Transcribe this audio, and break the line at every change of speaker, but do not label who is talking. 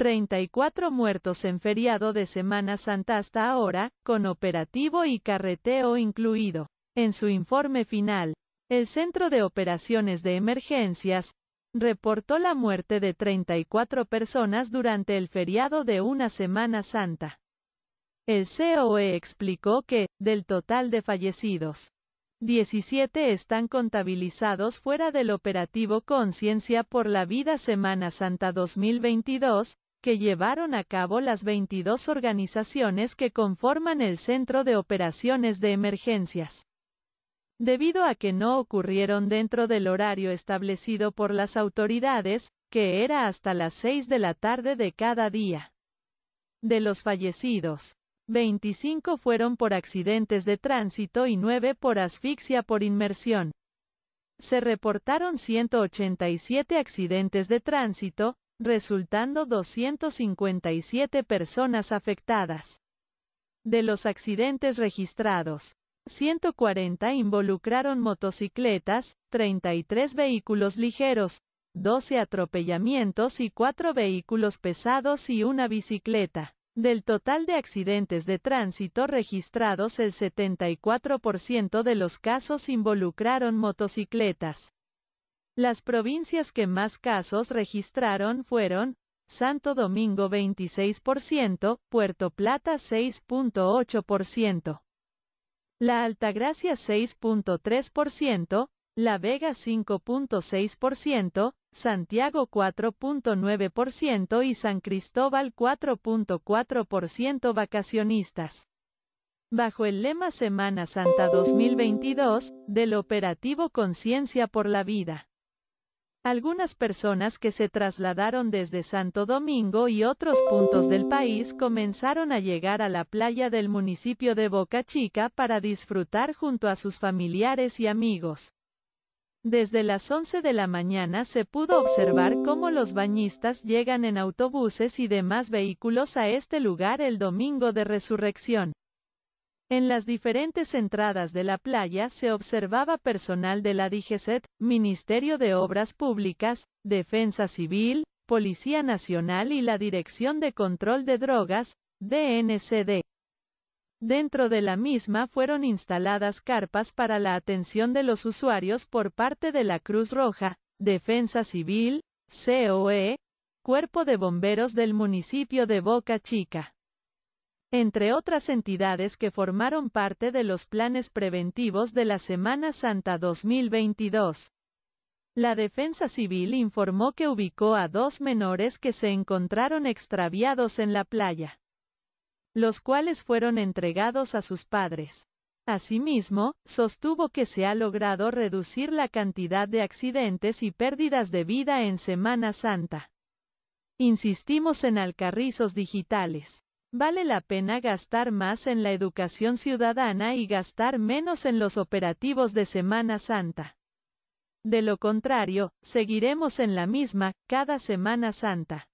34 muertos en feriado de Semana Santa hasta ahora, con operativo y carreteo incluido. En su informe final, el Centro de Operaciones de Emergencias reportó la muerte de 34 personas durante el feriado de una Semana Santa. El COE explicó que, del total de fallecidos, 17 están contabilizados fuera del operativo Conciencia por la Vida Semana Santa 2022, que llevaron a cabo las 22 organizaciones que conforman el Centro de Operaciones de Emergencias. Debido a que no ocurrieron dentro del horario establecido por las autoridades, que era hasta las 6 de la tarde de cada día. De los fallecidos, 25 fueron por accidentes de tránsito y 9 por asfixia por inmersión. Se reportaron 187 accidentes de tránsito, resultando 257 personas afectadas. De los accidentes registrados, 140 involucraron motocicletas, 33 vehículos ligeros, 12 atropellamientos y 4 vehículos pesados y una bicicleta. Del total de accidentes de tránsito registrados el 74% de los casos involucraron motocicletas. Las provincias que más casos registraron fueron Santo Domingo 26%, Puerto Plata 6.8%, La Altagracia 6.3%, La Vega 5.6%, Santiago 4.9% y San Cristóbal 4.4% vacacionistas. Bajo el lema Semana Santa 2022, del operativo Conciencia por la Vida. Algunas personas que se trasladaron desde Santo Domingo y otros puntos del país comenzaron a llegar a la playa del municipio de Boca Chica para disfrutar junto a sus familiares y amigos. Desde las 11 de la mañana se pudo observar cómo los bañistas llegan en autobuses y demás vehículos a este lugar el domingo de resurrección. En las diferentes entradas de la playa se observaba personal de la DGCET, Ministerio de Obras Públicas, Defensa Civil, Policía Nacional y la Dirección de Control de Drogas, DNCD. Dentro de la misma fueron instaladas carpas para la atención de los usuarios por parte de la Cruz Roja, Defensa Civil, COE, Cuerpo de Bomberos del municipio de Boca Chica entre otras entidades que formaron parte de los planes preventivos de la Semana Santa 2022. La Defensa Civil informó que ubicó a dos menores que se encontraron extraviados en la playa, los cuales fueron entregados a sus padres. Asimismo, sostuvo que se ha logrado reducir la cantidad de accidentes y pérdidas de vida en Semana Santa. Insistimos en alcarrizos digitales. Vale la pena gastar más en la educación ciudadana y gastar menos en los operativos de Semana Santa. De lo contrario, seguiremos en la misma, cada Semana Santa.